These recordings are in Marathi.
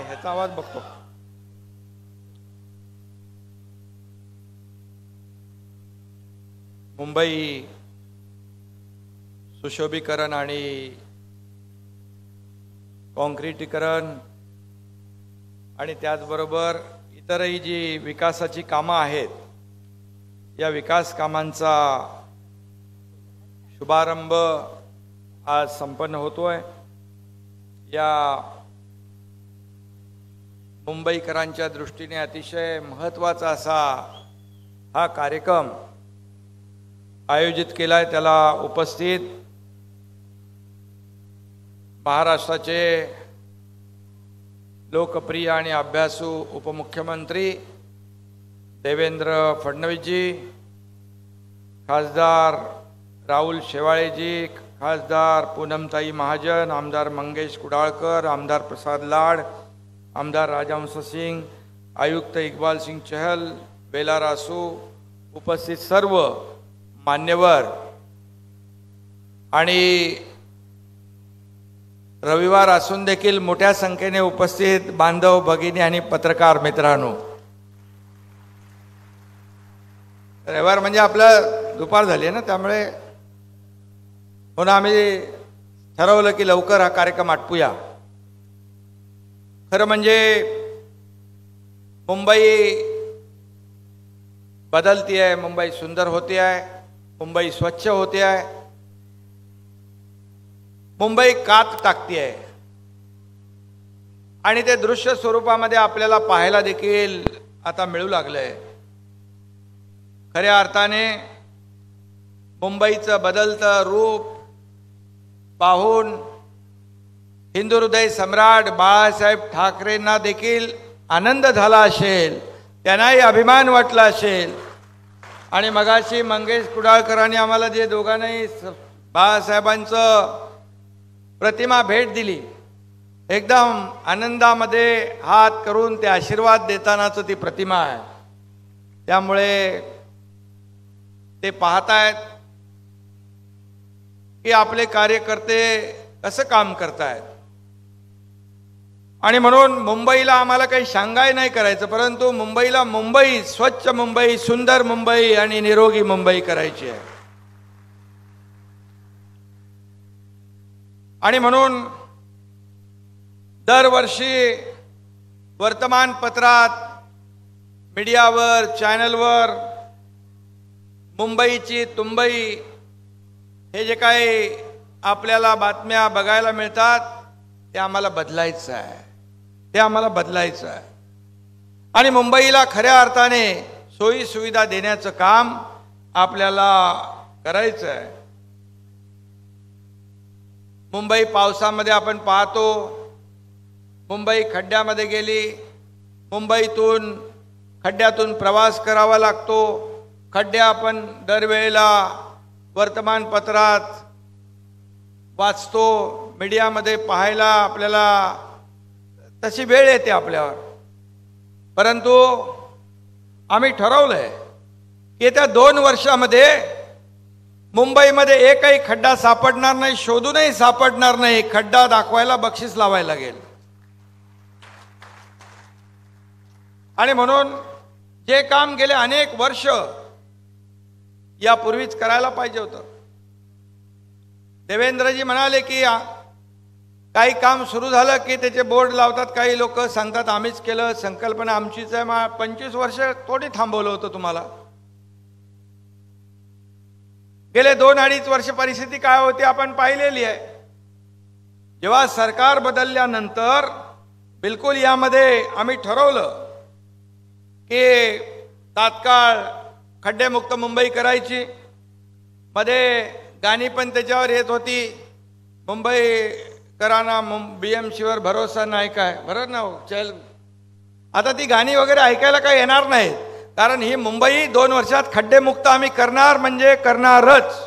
ह्याचा आवाज बघतो मुंबई सुशोभीकरण आणि कॉन्क्रीटीकरण आणि त्याचबरोबर इतरही जी विकासाची कामं आहेत या विकास कामांचा शुभारंभ आज संपन्न होतो आहे या मुंबईकरांच्या दृष्टीने अतिशय महत्त्वाचा असा हा कार्यक्रम आयोजित केला आहे त्याला उपस्थित महाराष्ट्राचे लोकप्रिय आणि अभ्यासू उपमुख्यमंत्री देवेंद्र फडणवीसजी खासदार राहुल शेवाळेजी खासदार पूनमताई महाजन आमदार मंगेश कुडाळकर आमदार प्रसाद लाड आमदार राजहंस सिंग आयुक्त इकबाल सिंग चहल बेलार रासू उपस्थित सर्व मान्यवर आणि रविवार असून देखील मोठ्या संख्येने उपस्थित बांधव भगिनी आणि पत्रकार मित्रांनो रविवार म्हणजे आपलं दुपार झाली आहे ना त्यामुळे म्हणून आम्ही ठरवलं की लवकर हा कार्यक्रम आटपूया खरं म्हणजे मुंबई बदलती आहे मुंबई सुंदर होती आहे मुंबई स्वच्छ होती आहे मुंबई कात टाकती आहे आणि ते दृश्य स्वरूपामध्ये आपल्याला पाहायला देखील आता मिळू लागलं आहे खऱ्या अर्थाने मुंबईचं बदलतं रूप पाहून हिंदू हृदय सम्राट बाळासाहेब ठाकरेंना देखील आनंद झाला असेल त्यांनाही अभिमान वाटला असेल आणि मगाशी मंगेश कुडाळकरांनी आम्हाला जे दोघांनाही बाळासाहेबांचं प्रतिमा भेट दिली एकदम आनंदामध्ये हात करून ते आशीर्वाद देतानाचं ती प्रतिमा आहे त्यामुळे ते पाहतायत की आपले कार्यकर्ते कसं काम करतायत आणि म्हणून मुंबईला आम्हाला काही शांघाय नाही करायचं परंतु मुंबईला मुंबई स्वच्छ मुंबई सुंदर मुंबई आणि निरोगी मुंबई करायची आहे आणि म्हणून दरवर्षी वर्तमानपत्रात मीडियावर चॅनलवर मुंबईची तुंबई हे जे काही आपल्याला बातम्या बघायला मिळतात ते आम्हाला बदलायचं आहे ते आम्हाला बदलायचं आहे आणि मुंबईला खऱ्या अर्थाने सोयीसुविधा देण्याचं काम आपल्याला करायचं आहे मुंबई पावसामध्ये आपण पाहतो मुंबई खड्ड्यामध्ये गेली मुंबईतून खड्ड्यातून प्रवास करावा लागतो खड्डे आपण दरवेळेला वर्तमानपत्रात वाचतो मीडियामध्ये पाहायला आपल्याला तशी वेळ येते आपल्यावर परंतु आम्ही ठरवलंय की येत्या दोन वर्षामध्ये मुंबईमध्ये एकही खड्डा सापडणार नाही शोधूनही सापडणार नाही खड्डा दाखवायला बक्षीस लावायला लागेल आणि म्हणून जे काम गेले अनेक वर्ष यापूर्वीच करायला पाहिजे होतं देवेंद्रजी म्हणाले की काही काम सुरू झालं की त्याचे बोर्ड लावतात काही लोक सांगतात आम्हीच केलं संकल्पना आमचीच आहे मा पंचवीस वर्ष थोडी थांबवलं होतं तुम्हाला गेले दोन अडीच वर्ष परिस्थिती काय होती आपण पाहिलेली आहे जेव्हा सरकार बदलल्यानंतर बिलकुल यामध्ये आम्ही ठरवलं की तात्काळ खड्डेमुक्त मुंबई करायची मध्ये गाणी पण त्याच्यावर येत होती मुंबई कराना बी एम सीवर भरोसा नाही काय बरोबर ना हो, चल आता ती गाणी वगैरे ऐकायला काय येणार नाही कारण ही मुंबई दोन वर्षात खड्डेमुक्त आम्ही करणार म्हणजे करणारच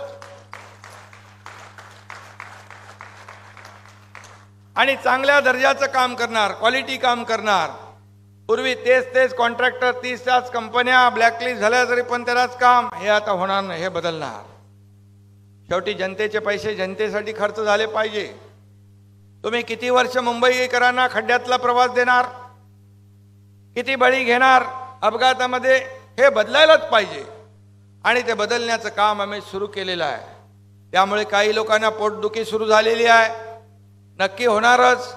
आणि चांगल्या दर्जाचं काम करणार क्वालिटी काम करणार पूर्वी तेच तेच कॉन्ट्रॅक्टर तीस त्याच कंपन्या ब्लॅकलिस्ट झाल्या तरी पण त्यालाच काम हे आता होणार नाही हे बदलणार शेवटी जनतेचे पैसे जनतेसाठी खर्च झाले पाहिजे तुम्ही किती वर्ष मुंबईकरांना खड्ड्यातला प्रवास देणार किती बळी घेणार अपघातामध्ये हे बदलायलाच पाहिजे आणि ते बदलण्याचं काम आम्ही सुरू केलेलं आहे त्यामुळे काही लोकांना पोटदुखी सुरू झालेली आहे नक्की होणारच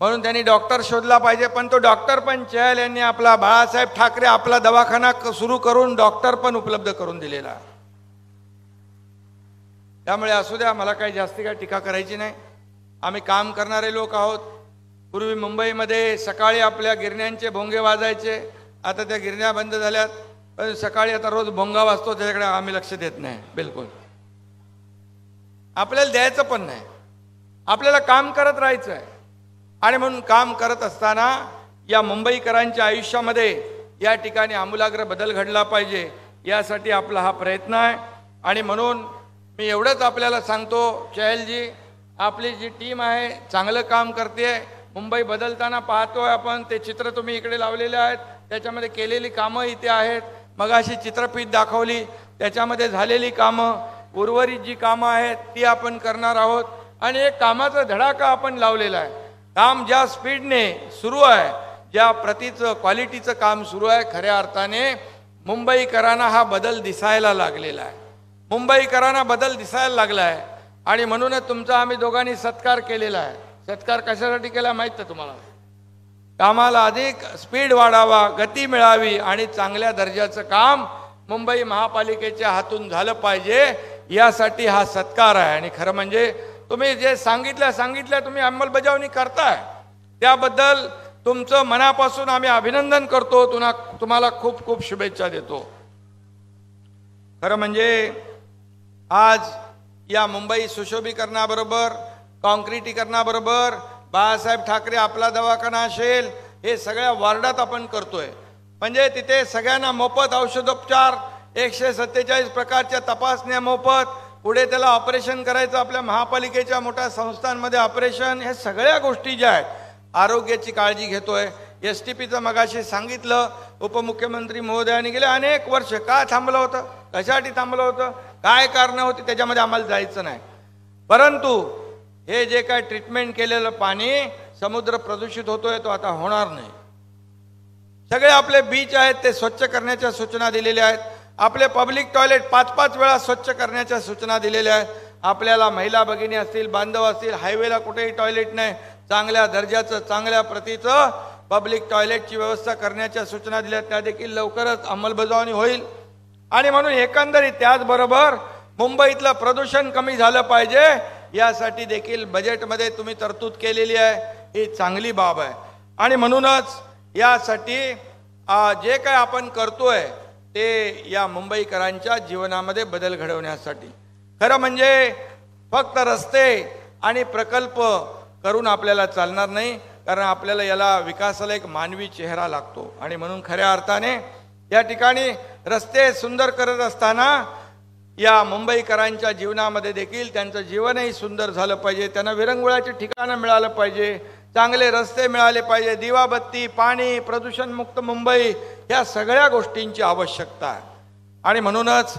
म्हणून त्यांनी डॉक्टर शोधला पाहिजे पण तो डॉक्टर पण चहल यांनी आपला बाळासाहेब ठाकरे आपला दवाखाना सुरू करून डॉक्टर पण उपलब्ध करून दिलेला त्यामुळे असू द्या मला काही जास्ती काही टीका करायची नाही आम्ही काम करणारे लोक आहोत पूर्वी मुंबईमध्ये सकाळी आपल्या गिरण्यांचे भोंगे वाजायचे आता त्या गिरण्या बंद झाल्यात पण सकाळी आता रोज भोंगा वाजतो त्याच्याकडे आम्ही लक्ष देत नाही बिलकुल आपल्याला द्यायचं पण नाही आपल्याला काम करत राहायचं आहे आणि म्हणून काम करत असताना या मुंबईकरांच्या आयुष्यामध्ये या ठिकाणी आमूलाग्र बदल घडला पाहिजे यासाठी आपला हा प्रयत्न आहे आणि म्हणून मी एवढंच आपल्याला सांगतो चहलजी आपली जी टीम आहे चांगलं काम करते मुंबई बदलताना पाहतोय आपण ते चित्र तुम्ही इकडे लावलेले आहेत त्याच्यामध्ये केलेली कामं इथे आहेत मग अशी चित्रपीठ दाखवली त्याच्यामध्ये झालेली कामं उर्वरित जी कामं आहेत ती आपण करणार आहोत आणि एक कामाचा धडाका आपण लावलेला आहे काम ज्या स्पीडने सुरू आहे ज्या प्रतीचं क्वालिटीचं काम सुरू आहे खऱ्या अर्थाने मुंबईकरांना हा बदल दिसायला लागलेला आहे मुंबईकरांना बदल दिसायला लागला आहे आणि म्हणूनच तुमचा आम्ही दोघांनी सत्कार केलेला आहे सत्कार कशासाठी केला माहीत आहे तुम्हाला कामाला अधिक स्पीड वाढावा गती मिळावी आणि चांगल्या दर्जाचं काम मुंबई महापालिकेच्या हातून झालं पाहिजे यासाठी हा सत्कार आहे आणि खरं म्हणजे तुम्ही जे सांगितलं सांगितलं तुम्ही अंमलबजावणी करताय त्याबद्दल तुमचं मनापासून आम्ही अभिनंदन करतो तुना तुम्हाला खूप खूप शुभेच्छा देतो खरं म्हणजे आज या मुंबई सुशोभीकरणाबरोबर कॉन्क्रिटीकरणाबरोबर बाळासाहेब ठाकरे आपला दवाखाना असेल हे सगळ्या वॉर्डात आपण करतोय म्हणजे तिथे सगळ्यांना मोफत औषधोपचार एकशे सत्तेचाळीस प्रकारच्या तपासण्या मोफत पुढे त्याला ऑपरेशन करायचं आपल्या महापालिकेच्या मोठ्या संस्थांमध्ये ऑपरेशन हे सगळ्या गोष्टी ज्या आहेत आरोग्याची काळजी घेतोय एस टी पीचं मगाशी सांगितलं उपमुख्यमंत्री महोदयाने गेले अनेक वर्ष का थांबलं होतं कशासाठी थांबलं होतं काय कारणं होती त्याच्यामध्ये आम्हाला जायचं नाही परंतु हे जे काय ट्रीटमेंट केलेलं पाणी समुद्र प्रदूषित होतोय तो आता होणार नाही सगळे आपले बीच आहेत ते स्वच्छ करण्याच्या सूचना दिलेल्या आहेत आपले पब्लिक टॉयलेट पाच पाच वेळा स्वच्छ करण्याच्या सूचना दिलेल्या आहेत आपल्याला महिला भगिनी असतील बांधव असतील हायवेला कुठेही टॉयलेट नाही चांगल्या दर्जाचं चांगल्या प्रतीचं पब्लिक टॉयलेटची व्यवस्था करण्याच्या सूचना दिल्या त्या देखील लवकरच अंमलबजावणी होईल आणि म्हणून एकंदरीत त्याचबरोबर मुंबईतलं प्रदूषण कमी झालं पाहिजे यासाठी देखील बजेटमध्ये तुम्ही तरतूद केलेली आहे ही चांगली बाब आहे आणि म्हणूनच यासाठी जे काय आपण करतोय ते या मुंबईकरांच्या जीवनामध्ये बदल घडवण्यासाठी खरं म्हणजे फक्त रस्ते आणि प्रकल्प करून आपल्याला चालणार नाही कारण आपल्याला याला विकासाला एक मानवी चेहरा लागतो आणि म्हणून खऱ्या अर्थाने या ठिकाणी रस्ते सुंदर करत असताना या मुंबईकरांच्या जीवनामध्ये देखील त्यांचं जीवनही सुंदर झालं पाहिजे त्यांना विरंगुळाचे ठिकाणं मिळालं पाहिजे चांगले रस्ते मिळाले पाहिजे दिवाबत्ती पाणी प्रदूषणमुक्त मुंबई या सगळ्या गोष्टींची आवश्यकता आहे आणि म्हणूनच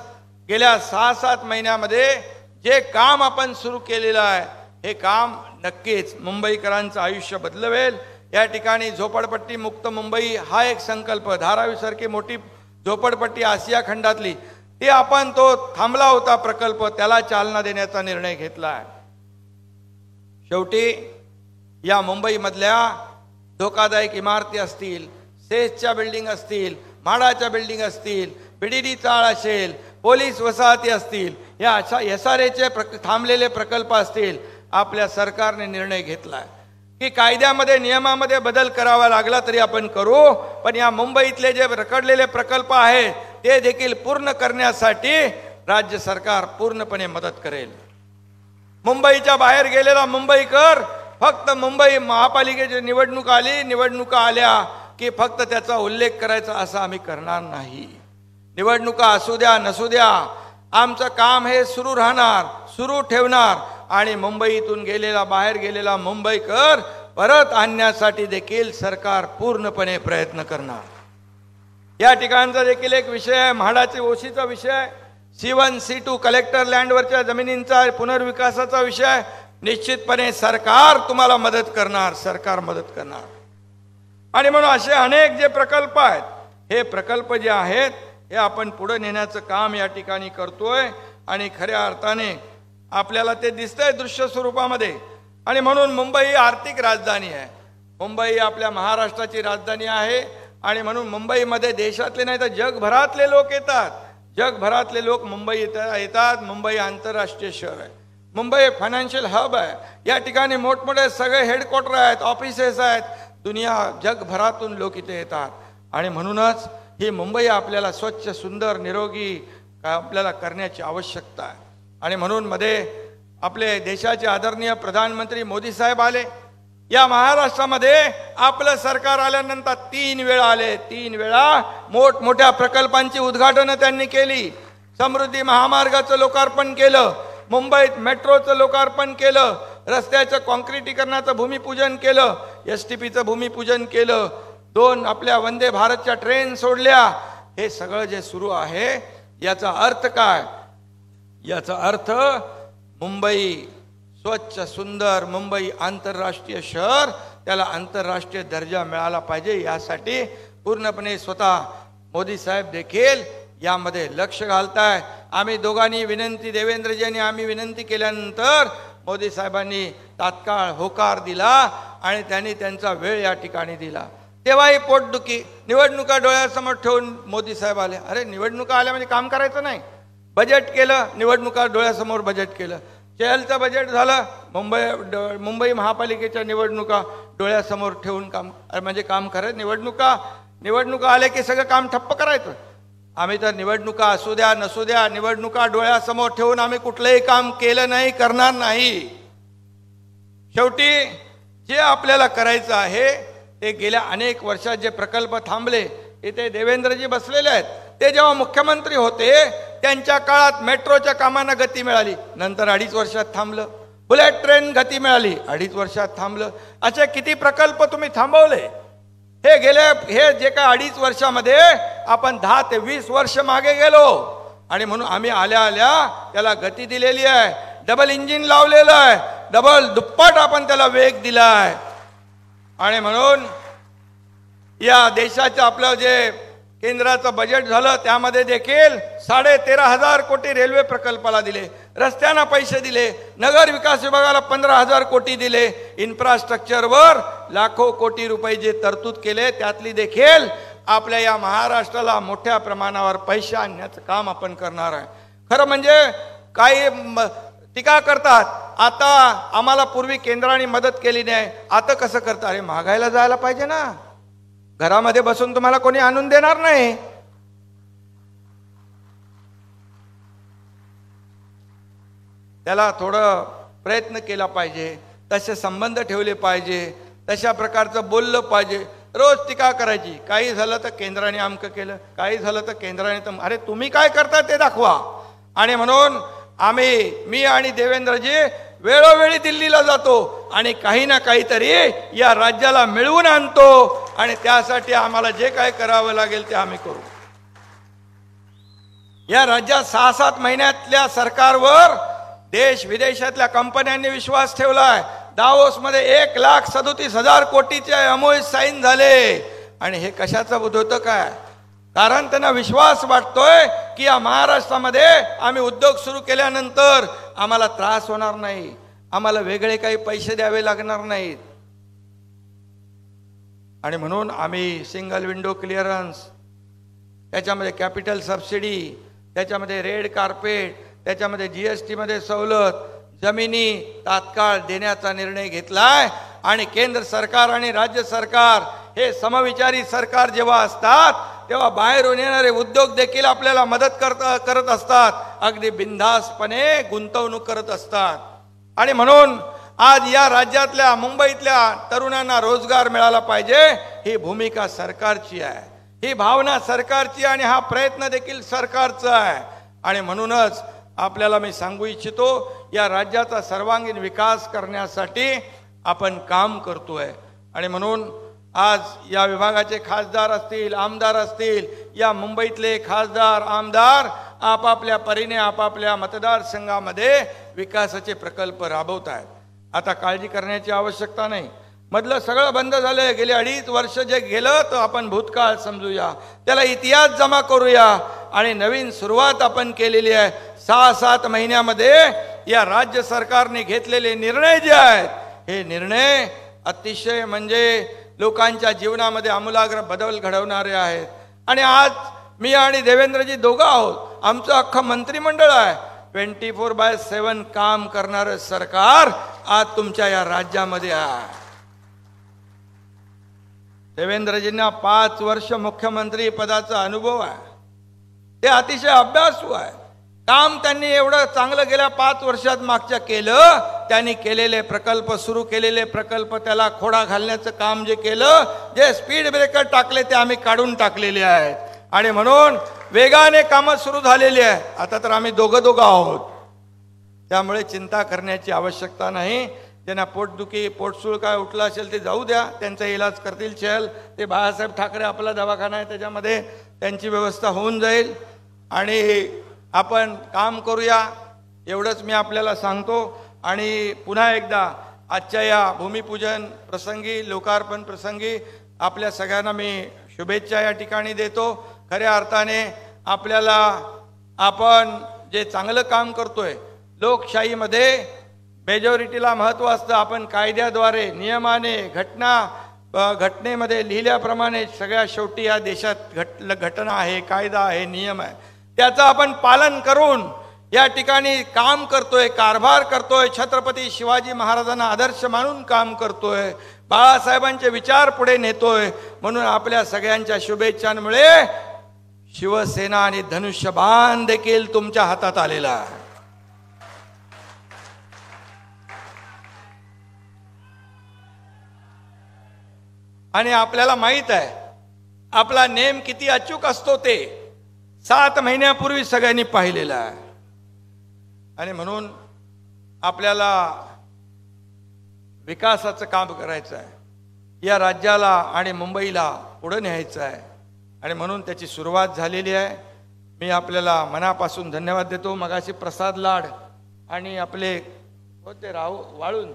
गेल्या सहा सात महिन्यामध्ये जे काम आपण सुरू केलेलं आहे हे काम नक्कीच मुंबईकरांचं आयुष्य बदलवेल या ठिकाणी झोपडपट्टी मुक्त मुंबई हा एक संकल्प धारावीसारखी मोठी झोपडपट्टी आशिया खंडातली ते आपण तो थांबला होता प्रकल्प त्याला चालना देण्याचा निर्णय घेतला आहे शेवटी या मुंबईमधल्या धोकादायक इमारती असतील सेसच्या बिल्डिंग असतील म्हाडाच्या बिल्डिंग असतील बिडीडी चाळ असेल पोलीस वसाहती असतील या अशा एस आर एचे प्रक थांबलेले प्रकल्प असतील आपल्या सरकारने निर्णय घेतला आहे की कायद्यामध्ये नियमामध्ये बदल करावा लागला तरी आपण करू पण या मुंबईतले जे रखडलेले प्रकल्प आहेत ते देखील पूर्ण करण्यासाठी राज्य सरकार पूर्णपणे मदत करेल मुंबईच्या बाहेर गेलेला मुंबईकर फक्त मुंबई महापालिकेची निवडणूक आली निवडणुका आल्या की फक्त त्याचा उल्लेख करायचा असं आम्ही करणार नाही निवडणुका असू द्या नसू द्या आमचं काम हे सुरू राहणार सुरू ठेवणार आणि मुंबईतून गेलेला बाहेर गेलेला मुंबईकर परत आणण्यासाठी देखील सरकार पूर्णपणे प्रयत्न करणार या ठिकाणचा देखील एक विषय आहे म्हाडाची ओशीचा विषय C one C two collector लँडवरच्या जमिनींचा पुनर्विकासाचा विषय निश्चितपणे सरकार तुम्हाला मदत करणार सरकार मदत करणार आणि म्हणून असे अनेक जे प्रकल्प आहेत हे प्रकल्प जे आहेत हे आपण पुढे नेण्याचं काम या ठिकाणी करतोय आणि खऱ्या अर्थाने आपल्याला ते दिसतंय दृश्य स्वरूपामध्ये आणि म्हणून मुंबई ही आर्थिक राजधानी आहे मुंबई ही आपल्या महाराष्ट्राची राजधानी आहे आणि म्हणून मुंबईमध्ये देशातले नाही तर जगभरातले लोक येतात जगभरातले लोक मुंबई येतात मुंबई आंतरराष्ट्रीय शहर आहे मुंबई फायनान्शियल हब आहे या ठिकाणी मोठमोठे सगळे हेडक्वार्टर आहेत ऑफिसेस आहेत दुनिया जगभरातून लोक इथे येतात आणि म्हणूनच ही मुंबई आपल्याला स्वच्छ सुंदर निरोगी आपल्याला करण्याची आवश्यकता आहे आणि म्हणून मध्ये आपले देशाचे आदरणीय प्रधानमंत्री मोदी साहेब आले या महाराष्ट्रामध्ये आपलं सरकार आल्यानंतर तीन वेळा आले तीन वेळा मोठमोठ्या प्रकल्पांची उद्घाटनं त्यांनी केली समृद्धी महामार्गाचं लोकार्पण केलं मुंबईत मेट्रोचं लोकार्पण केलं रस्त्याचं कॉन्क्रिटीकरणाचं भूमिपूजन केलं एस टी पीचं भूमिपूजन केलं दोन आपल्या वंदे भारतच्या ट्रेन सोडल्या हे सगळं जे सुरू आहे याचा अर्थ काय याचा अर्थ मुंबई स्वच्छ सुंदर मुंबई आंतरराष्ट्रीय शहर त्याला आंतरराष्ट्रीय दर्जा मिळाला पाहिजे यासाठी पूर्णपणे स्वतः मोदी साहेब देखील यामध्ये लक्ष घालताय आम्ही दोघांनी विनंती देवेंद्रजींनी आम्ही विनंती केल्यानंतर मोदी साहेबांनी तात्काळ होकार दिला आणि त्यांनी त्यांचा वेळ या ठिकाणी दिला तेव्हाही पोटदुखी निवडणुका डोळ्यासमोर ठेवून मोदी साहेब आले अरे निवडणुका आल्या म्हणजे काम करायचं नाही बजेट केलं निवडणुका डोळ्यासमोर बजेट केलं चहलचं बजेट झालं मुंबई मुंबई महापालिकेच्या निवडणुका डोळ्यासमोर ठेवून काम म्हणजे काम करत निवडणुका निवडणुका आल्या की सगळं काम ठप्प करायचं आम्ही तर निवडणुका असू द्या नसू द्या निवडणुका डोळ्यासमोर ठेवून आम्ही कुठलंही काम केलं नाही करणार नाही शेवटी जे आपल्याला करायचं आहे ते गेल्या अनेक वर्षात जे प्रकल्प थांबले इथे देवेंद्रजी बसलेले आहेत ते जेव्हा मुख्यमंत्री होते त्यांच्या काळात मेट्रोच्या कामांना गती मिळाली नंतर अडीच वर्षात थांबलं बुलेट ट्रेन गती मिळाली अडीच वर्षात थांबलं असे किती प्रकल्प तुम्ही थांबवले हे गेले हे जे काय अडीच वर्षामध्ये आपण दहा ते वीस वर्ष मागे गेलो आणि म्हणून आम्ही आल्या आल्या त्याला गती दिलेली आहे डबल इंजिन लावलेलं आहे डबल दुप्पट आपण त्याला वेग दिला आहे आणि म्हणून या देशाचं आपलं जे केंद्राचं बजेट झालं त्यामध्ये देखील साडे तेरा हजार कोटी रेल्वे प्रकल्पाला दिले रस्त्यांना पैसे दिले नगर विकास विभागाला पंधरा हजार कोटी दिले इन्फ्रास्ट्रक्चरवर लाखो कोटी रुपये जे तरतूद केले त्यातली देखील आपल्या या महाराष्ट्राला मोठ्या प्रमाणावर पैसे आणण्याचं काम आपण करणार आहे खरं म्हणजे काही टीका करतात आता आम्हाला पूर्वी केंद्राने मदत केली नाही आता कसं करतात अरे महागायला जायला पाहिजे ना घरामध्ये बसून तुम्हाला कोणी आणून देणार नाही त्याला थोडं प्रयत्न केला पाहिजे तसे संबंध ठेवले पाहिजे तशा प्रकारचं बोललं पाहिजे रोज टीका करायची काही झालं तर केंद्राने आमक केलं काही झालं तर केंद्राने तर अरे तुम्ही काय करता ते दाखवा आणि म्हणून आम्ही मी आणि देवेंद्रजी वेळोवेळी दिल्लीला जातो आणि काही ना काहीतरी या राज्याला मिळवून आणतो आणि त्यासाठी आम्हाला जे काय करावं लागेल ते आम्ही करू या राज्यात सहा सात महिन्यातल्या सरकारवर देश विदेशातल्या कंपन्यांनी विश्वास ठेवलाय दावोसमध्ये एक लाख सदोतीस हजार कोटीचे अमोय साईन झाले आणि हे कशाचं बुद्ध होतं काय कारण त्यांना विश्वास वाटतोय की या महाराष्ट्रामध्ये आम्ही उद्योग सुरू केल्यानंतर आम्हाला त्रास होणार नाही आम्हाला वेगळे काही पैसे द्यावे लागणार नाहीत आणि म्हणून आम्ही सिंगल विंडो क्लिअरन्स त्याच्यामध्ये कॅपिटल सबसिडी त्याच्यामध्ये रेड कार्पेट त्याच्यामध्ये जी एस टीमध्ये सवलत जमिनी तात्काळ देण्याचा निर्णय घेतला आहे आणि केंद्र सरकार आणि राज्य सरकार हे समविचारी सरकार जेव्हा असतात तेव्हा बाहेरून येणारे उद्योग देखील आपल्याला मदत करत करत असतात अगदी बिनधास्तपणे गुंतवणूक करत असतात आणि म्हणून आज या राज्यातल्या मुंबईतल्या तरुणांना रोजगार मिळाला पाहिजे ही भूमिका सरकारची आहे ही भावना सरकारची आणि हा प्रयत्न देखील सरकारचा आहे आणि म्हणूनच आपल्याला मी सांगू इच्छितो या राज्याचा सर्वांगीण विकास करण्यासाठी आपण काम करतोय आणि म्हणून आज या विभागाचे खासदार असतील आमदार असतील या मुंबईतले खासदार आमदार आपापल्या परीने आपापल्या मतदारसंघामध्ये विकासाचे प्रकल्प राबवत आहेत आता काळजी करण्याची आवश्यकता नाही मधलं सगळं बंद झालंय गेले अडीच वर्ष जे गेलं तर आपण भूतकाळ समजूया त्याला इतिहास जमा करूया आणि नवीन सुरुवात आपण केलेली आहे सहा सात महिन्यामध्ये या राज्य सरकारने घेतलेले निर्णय जे आहेत हे निर्णय अतिशय म्हणजे लोकांच्या जीवनामध्ये आमूलाग्र बदल घडवणारे आहेत आणि आज मी आणि देवेंद्रजी दोघं आहोत आमचं अख्खं मंत्रिमंडळ आहे ट्वेंटी फोर बाय सेवन काम करणारं सरकार आज तुमच्या या राज्यामध्ये आहे देवेंद्रजींना पाच वर्ष मुख्यमंत्री पदाचा अनुभव आहे ते अतिशय अभ्यासू आहे काम त्यांनी एवढं चांगलं गेल्या पाच वर्षात मागच्या केलं त्यांनी केलेले प्रकल्प सुरू केलेले प्रकल्प त्याला खोडा घालण्याचं काम जे केलं जे स्पीड ब्रेकर टाकले ते आम्ही काढून टाकलेले आहेत आणि म्हणून वेगाने कामं सुरू झालेली आहे आता तर आम्ही दोघं दोघं आहोत त्यामुळे चिंता करण्याची आवश्यकता नाही ज्यांना पोटदुखी पोटसूळ काय उठला असेल ते जाऊ द्या त्यांचा इलाज करतील शेल ते बाळासाहेब ठाकरे आपला दवाखाना आहे त्याच्यामध्ये त्यांची व्यवस्था होऊन जाईल आणि आपण काम करूया एवढंच मी आपल्याला सांगतो आणि पुन्हा एकदा आजच्या या भूमिपूजन प्रसंगी लोकार्पण प्रसंगी आपल्या सगळ्यांना मी शुभेच्छा या ठिकाणी देतो खऱ्या अर्थाने आपल्याला आपण जे चांगलं काम आहे लोकशाहीमध्ये मेजॉरिटीला महत्त्व असतं आपण कायद्याद्वारे नियमाने घटना घटनेमध्ये लिहिल्याप्रमाणे सगळ्या शेवटी या देशात घट घटना आहे कायदा आहे नियम आहे त्याचं आपण पालन करून या ठिकाणी काम करतोय कारभार करतोय छत्रपती शिवाजी महाराजांना आदर्श मानून काम करतोय बाळासाहेबांचे विचार पुढे नेतोय म्हणून आपल्या सगळ्यांच्या शुभेच्छांमुळे शिवसेना आणि धनुष्यबाण देखील तुमच्या हातात आलेला आहे आणि आपल्याला माहीत आहे आपला नेम किती अचूक असतो ते सात महिन्यापूर्वी सगळ्यांनी पाहिलेलं आहे आणि म्हणून आपल्याला विकासाचं काम करायचं आहे या राज्याला आणि मुंबईला पुढं न्यायचं आहे आणि म्हणून त्याची सुरुवात झालेली आहे मी आपल्याला मनापासून धन्यवाद देतो मगाशी प्रसाद लाड आणि आपले होते राहू वाळून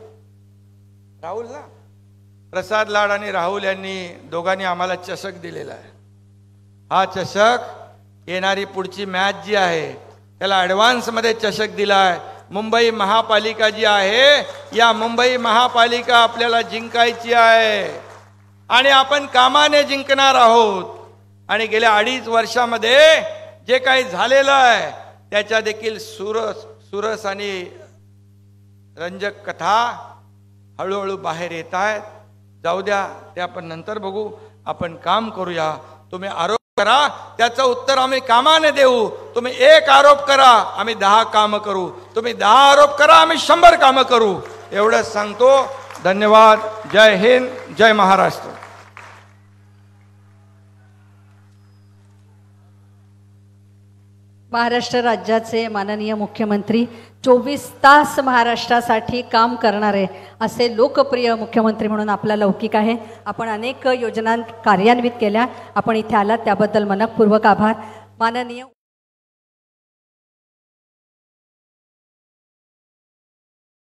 राहुल ना प्रसाद लाड आणि राहुल यांनी दोघांनी आम्हाला चषक दिलेला आहे हा चषक येणारी पुढची मॅच जी आहे त्याला ॲडव्हान्समध्ये चषक दिला आहे मुंबई महापालिका जी आहे या मुंबई महापालिका आपल्याला जिंकायची आहे आणि आपण कामाने जिंकणार आहोत आणि गेल्या अडीच वर्षामध्ये जे काही झालेलं आहे त्याच्या देखील सुरस सुरस आणि रंजक कथा हळूहळू बाहेर येत आहेत जाऊ द्या ते आपण नंतर बघू आपण काम करूया तुम्ही आरोप करा त्याचं उत्तर आम्ही कामाने देऊ तुम्ही एक आरोप करा आम्ही दहा काम करू तुम्ही दहा आरोप करा आम्ही शंभर काम करू एवढं सांगतो धन्यवाद जय हिंद जय महाराष्ट्र महाराष्ट्र राज्याचे माननीय मुख्यमंत्री चोवीस तास महाराष्ट्रासाठी काम करणारे असे लोकप्रिय मुख्यमंत्री म्हणून आपला लौकिक आहे आपण अनेक योजना कार्यान्वित केल्या आपण इथे आलात त्याबद्दल मनपूर्वक आभार माननीय